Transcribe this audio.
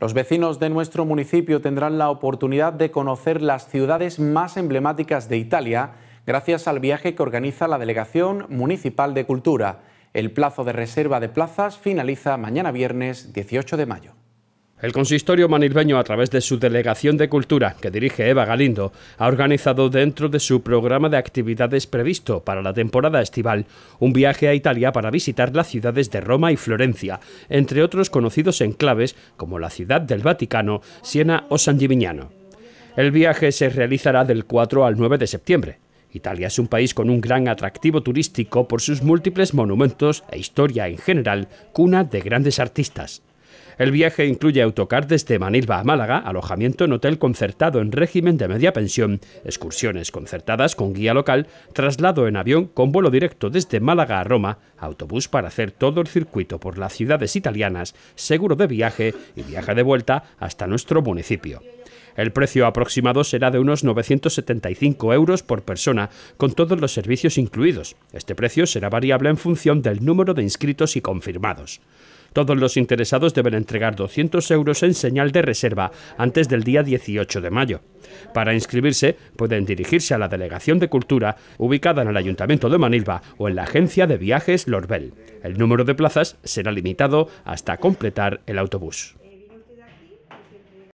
Los vecinos de nuestro municipio tendrán la oportunidad de conocer las ciudades más emblemáticas de Italia gracias al viaje que organiza la Delegación Municipal de Cultura. El plazo de reserva de plazas finaliza mañana viernes 18 de mayo. El consistorio manilbeño, a través de su delegación de cultura, que dirige Eva Galindo, ha organizado dentro de su programa de actividades previsto para la temporada estival un viaje a Italia para visitar las ciudades de Roma y Florencia, entre otros conocidos enclaves como la Ciudad del Vaticano, Siena o San Gimignano. El viaje se realizará del 4 al 9 de septiembre. Italia es un país con un gran atractivo turístico por sus múltiples monumentos e historia en general, cuna de grandes artistas. El viaje incluye autocar desde Manilva a Málaga, alojamiento en hotel concertado en régimen de media pensión, excursiones concertadas con guía local, traslado en avión con vuelo directo desde Málaga a Roma, autobús para hacer todo el circuito por las ciudades italianas, seguro de viaje y viaje de vuelta hasta nuestro municipio. El precio aproximado será de unos 975 euros por persona, con todos los servicios incluidos. Este precio será variable en función del número de inscritos y confirmados. Todos los interesados deben entregar 200 euros en señal de reserva antes del día 18 de mayo. Para inscribirse pueden dirigirse a la Delegación de Cultura ubicada en el Ayuntamiento de Manilva o en la Agencia de Viajes Lorbel. El número de plazas será limitado hasta completar el autobús.